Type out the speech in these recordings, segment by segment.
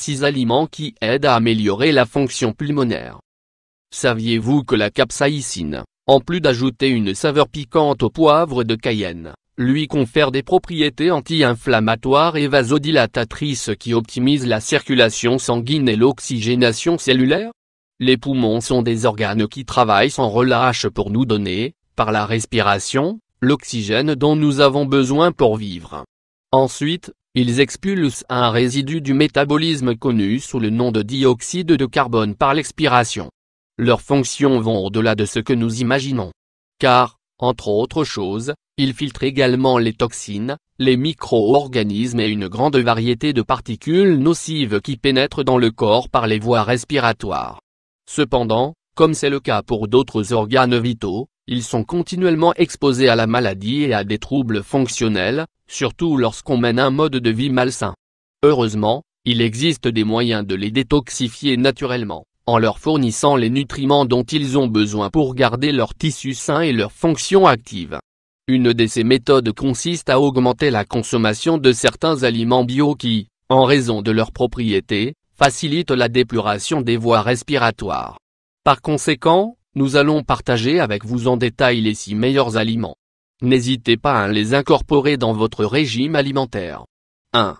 6 aliments qui aident à améliorer la fonction pulmonaire. Saviez-vous que la capsaïcine, en plus d'ajouter une saveur piquante au poivre de Cayenne, lui confère des propriétés anti-inflammatoires et vasodilatatrices qui optimisent la circulation sanguine et l'oxygénation cellulaire Les poumons sont des organes qui travaillent sans relâche pour nous donner, par la respiration, l'oxygène dont nous avons besoin pour vivre. Ensuite, ils expulsent un résidu du métabolisme connu sous le nom de dioxyde de carbone par l'expiration. Leurs fonctions vont au-delà de ce que nous imaginons. Car, entre autres choses, ils filtrent également les toxines, les micro-organismes et une grande variété de particules nocives qui pénètrent dans le corps par les voies respiratoires. Cependant, comme c'est le cas pour d'autres organes vitaux, ils sont continuellement exposés à la maladie et à des troubles fonctionnels, surtout lorsqu'on mène un mode de vie malsain. Heureusement, il existe des moyens de les détoxifier naturellement, en leur fournissant les nutriments dont ils ont besoin pour garder leurs tissus sains et leurs fonctions actives. Une de ces méthodes consiste à augmenter la consommation de certains aliments bio qui, en raison de leurs propriétés, facilitent la dépuration des voies respiratoires. Par conséquent, nous allons partager avec vous en détail les 6 meilleurs aliments. N'hésitez pas à les incorporer dans votre régime alimentaire. 1.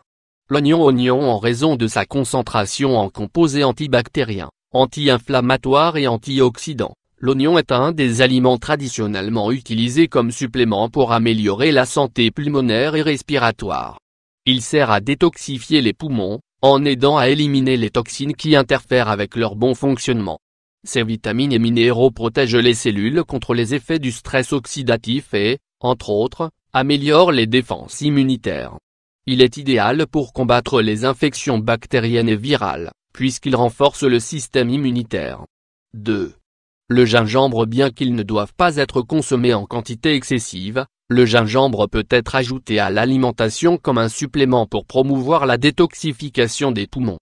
L'oignon Oignon en raison de sa concentration en composés antibactériens, anti-inflammatoires et antioxydants. L'oignon est un des aliments traditionnellement utilisés comme supplément pour améliorer la santé pulmonaire et respiratoire. Il sert à détoxifier les poumons, en aidant à éliminer les toxines qui interfèrent avec leur bon fonctionnement. Ces vitamines et minéraux protègent les cellules contre les effets du stress oxydatif et, entre autres, améliorent les défenses immunitaires. Il est idéal pour combattre les infections bactériennes et virales, puisqu'il renforce le système immunitaire. 2. Le gingembre Bien qu'il ne doive pas être consommé en quantité excessive, le gingembre peut être ajouté à l'alimentation comme un supplément pour promouvoir la détoxification des poumons.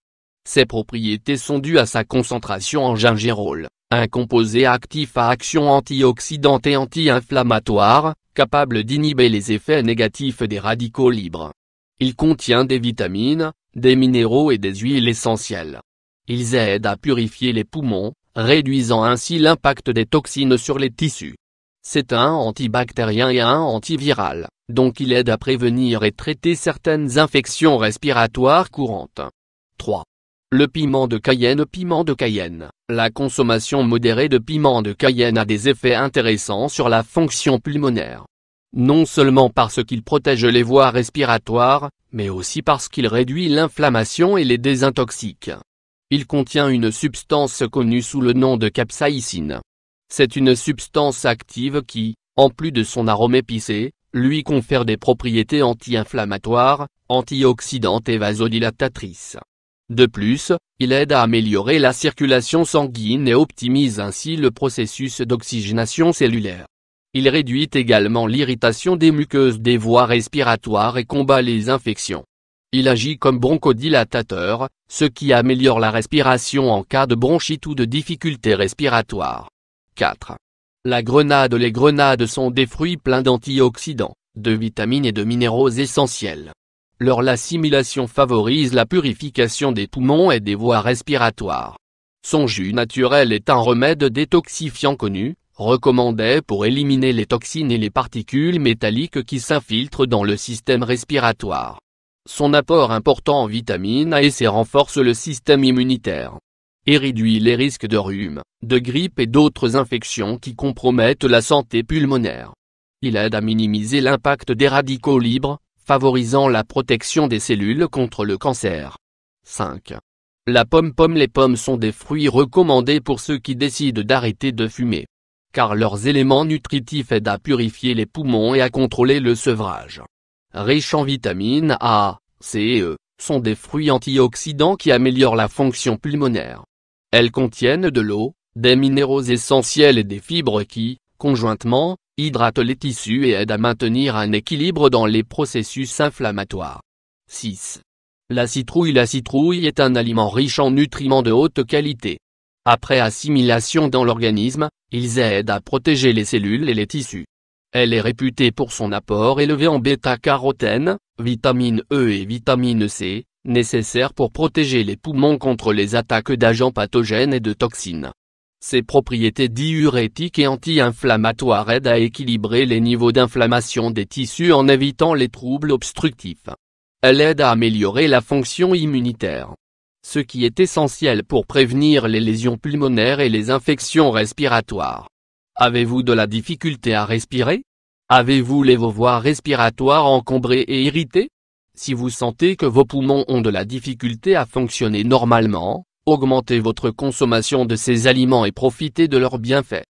Ses propriétés sont dues à sa concentration en gingérol, un composé actif à action antioxydante et anti-inflammatoire, capable d'inhiber les effets négatifs des radicaux libres. Il contient des vitamines, des minéraux et des huiles essentielles. Ils aident à purifier les poumons, réduisant ainsi l'impact des toxines sur les tissus. C'est un antibactérien et un antiviral, donc il aide à prévenir et traiter certaines infections respiratoires courantes. 3. Le piment de Cayenne Piment de Cayenne La consommation modérée de piment de Cayenne a des effets intéressants sur la fonction pulmonaire. Non seulement parce qu'il protège les voies respiratoires, mais aussi parce qu'il réduit l'inflammation et les désintoxique. Il contient une substance connue sous le nom de capsaïcine. C'est une substance active qui, en plus de son arôme épicé, lui confère des propriétés anti-inflammatoires, antioxydantes et vasodilatatrices. De plus, il aide à améliorer la circulation sanguine et optimise ainsi le processus d'oxygénation cellulaire. Il réduit également l'irritation des muqueuses des voies respiratoires et combat les infections. Il agit comme bronchodilatateur, ce qui améliore la respiration en cas de bronchite ou de difficultés respiratoires. 4. La grenade Les grenades sont des fruits pleins d'antioxydants, de vitamines et de minéraux essentiels. Leur l'assimilation favorise la purification des poumons et des voies respiratoires. Son jus naturel est un remède détoxifiant connu, recommandé pour éliminer les toxines et les particules métalliques qui s'infiltrent dans le système respiratoire. Son apport important en vitamine A et C renforce le système immunitaire et réduit les risques de rhume, de grippe et d'autres infections qui compromettent la santé pulmonaire. Il aide à minimiser l'impact des radicaux libres, favorisant la protection des cellules contre le cancer. 5. La pomme pomme Les pommes sont des fruits recommandés pour ceux qui décident d'arrêter de fumer. Car leurs éléments nutritifs aident à purifier les poumons et à contrôler le sevrage. Riches en vitamines A, C et E, sont des fruits antioxydants qui améliorent la fonction pulmonaire. Elles contiennent de l'eau, des minéraux essentiels et des fibres qui, conjointement, hydrate les tissus et aide à maintenir un équilibre dans les processus inflammatoires. 6. La citrouille La citrouille est un aliment riche en nutriments de haute qualité. Après assimilation dans l'organisme, ils aident à protéger les cellules et les tissus. Elle est réputée pour son apport élevé en bêta-carotène, vitamine E et vitamine C, nécessaires pour protéger les poumons contre les attaques d'agents pathogènes et de toxines. Ses propriétés diurétiques et anti-inflammatoires aident à équilibrer les niveaux d'inflammation des tissus en évitant les troubles obstructifs. Elle aide à améliorer la fonction immunitaire. Ce qui est essentiel pour prévenir les lésions pulmonaires et les infections respiratoires. Avez-vous de la difficulté à respirer Avez-vous les voies respiratoires encombrées et irritées Si vous sentez que vos poumons ont de la difficulté à fonctionner normalement, Augmentez votre consommation de ces aliments et profitez de leurs bienfaits.